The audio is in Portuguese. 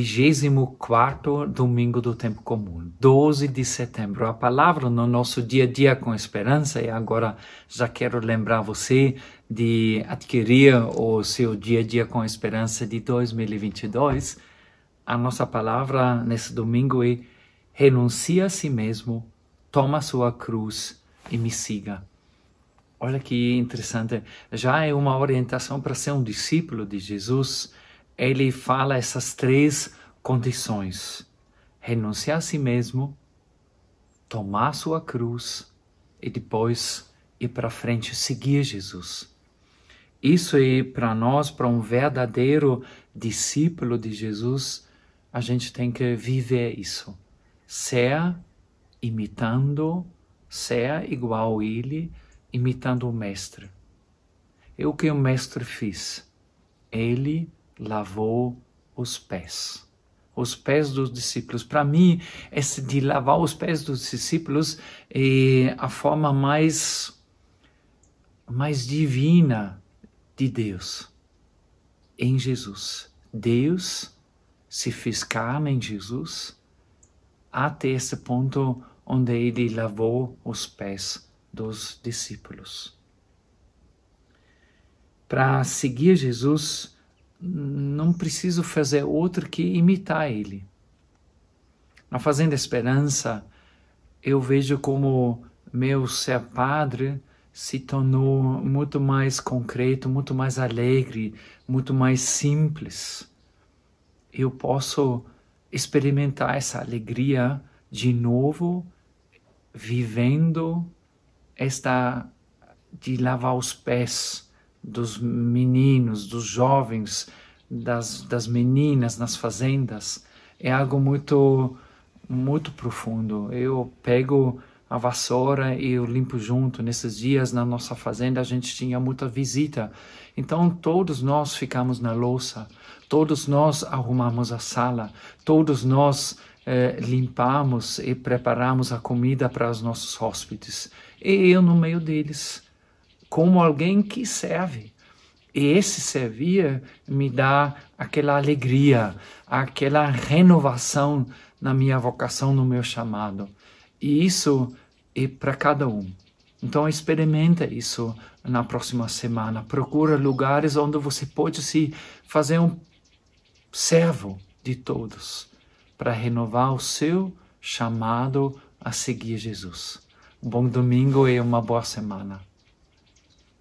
24 domingo do tempo comum, 12 de setembro. A palavra no nosso dia a dia com esperança e agora já quero lembrar você de adquirir o seu dia a dia com esperança de 2022. A nossa palavra nesse domingo é renuncia a si mesmo, toma sua cruz e me siga. Olha que interessante, já é uma orientação para ser um discípulo de Jesus ele fala essas três condições: renunciar a si mesmo, tomar sua cruz e depois ir para frente seguir Jesus. Isso aí para nós, para um verdadeiro discípulo de Jesus, a gente tem que viver isso. Ser imitando, ser igual a ele, imitando o mestre. É o que o mestre fez. Ele lavou os pés. Os pés dos discípulos. Para mim, esse de lavar os pés dos discípulos é a forma mais, mais divina de Deus. Em Jesus. Deus se fez carne em Jesus até esse ponto onde ele lavou os pés dos discípulos. Para seguir Jesus, não preciso fazer outro que imitar ele. Na Fazenda Esperança, eu vejo como meu ser padre se tornou muito mais concreto, muito mais alegre, muito mais simples. Eu posso experimentar essa alegria de novo, vivendo esta de lavar os pés dos meninos, dos jovens, das, das meninas nas fazendas é algo muito, muito profundo. Eu pego a vassoura e eu limpo junto. Nesses dias na nossa fazenda a gente tinha muita visita, então todos nós ficamos na louça, todos nós arrumamos a sala, todos nós eh, limpamos e preparamos a comida para os nossos hóspedes. E eu no meio deles como alguém que serve. E esse servir me dá aquela alegria, aquela renovação na minha vocação, no meu chamado. E isso é para cada um. Então experimenta isso na próxima semana. Procura lugares onde você pode se fazer um servo de todos para renovar o seu chamado a seguir Jesus. Um bom domingo e uma boa semana.